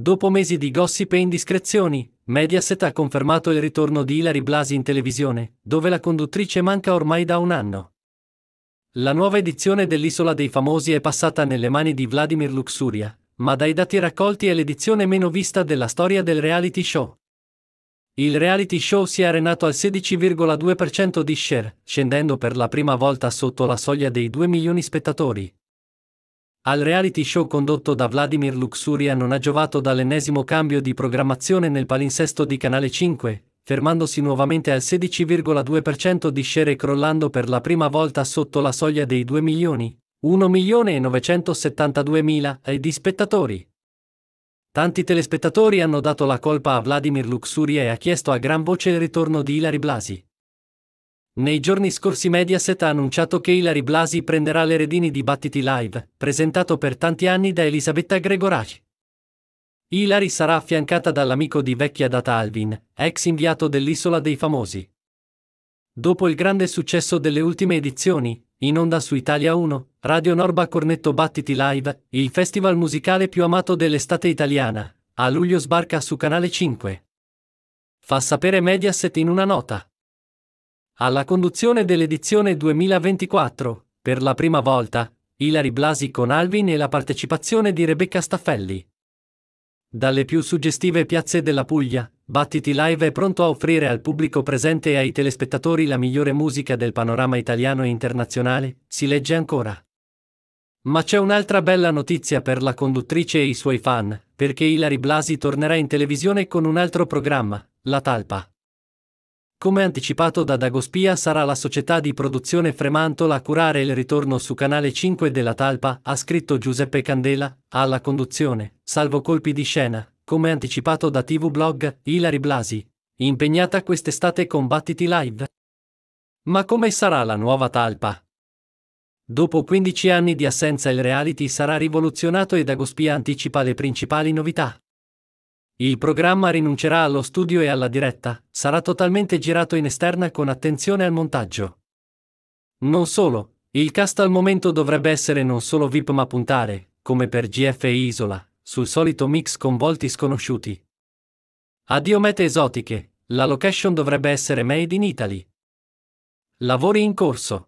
Dopo mesi di gossip e indiscrezioni, Mediaset ha confermato il ritorno di Hilary Blasi in televisione, dove la conduttrice manca ormai da un anno. La nuova edizione dell'Isola dei Famosi è passata nelle mani di Vladimir Luxuria, ma dai dati raccolti è l'edizione meno vista della storia del reality show. Il reality show si è arenato al 16,2% di share, scendendo per la prima volta sotto la soglia dei 2 milioni spettatori, al reality show condotto da Vladimir Luxuria non ha giovato dall'ennesimo cambio di programmazione nel palinsesto di Canale 5, fermandosi nuovamente al 16,2% di share e crollando per la prima volta sotto la soglia dei 2 milioni, 1 milione e 972 1.972.000 eh, di spettatori. Tanti telespettatori hanno dato la colpa a Vladimir Luxuria e ha chiesto a gran voce il ritorno di Ilari Blasi. Nei giorni scorsi Mediaset ha annunciato che Ilari Blasi prenderà le redini di Battiti Live, presentato per tanti anni da Elisabetta Gregoraci. Ilari sarà affiancata dall'amico di vecchia data Alvin, ex inviato dell'Isola dei Famosi. Dopo il grande successo delle ultime edizioni, in onda su Italia 1, Radio Norba Cornetto Battiti Live, il festival musicale più amato dell'estate italiana, a luglio sbarca su Canale 5. Fa sapere Mediaset in una nota. Alla conduzione dell'edizione 2024, per la prima volta, Ilari Blasi con Alvin e la partecipazione di Rebecca Staffelli. Dalle più suggestive piazze della Puglia, Battiti Live è pronto a offrire al pubblico presente e ai telespettatori la migliore musica del panorama italiano e internazionale, si legge ancora. Ma c'è un'altra bella notizia per la conduttrice e i suoi fan, perché Ilari Blasi tornerà in televisione con un altro programma, La Talpa. Come anticipato da Dagospia sarà la società di produzione Fremantola a curare il ritorno su Canale 5 della Talpa, ha scritto Giuseppe Candela, alla conduzione, salvo colpi di scena, come anticipato da TV Blog, Ilari Blasi, impegnata quest'estate con Battiti Live. Ma come sarà la nuova Talpa? Dopo 15 anni di assenza il reality sarà rivoluzionato e Dagospia anticipa le principali novità. Il programma rinuncerà allo studio e alla diretta, sarà totalmente girato in esterna con attenzione al montaggio. Non solo, il cast al momento dovrebbe essere non solo VIP ma puntare, come per GF e Isola, sul solito mix con volti sconosciuti. Addio mete esotiche, la location dovrebbe essere Made in Italy. Lavori in corso.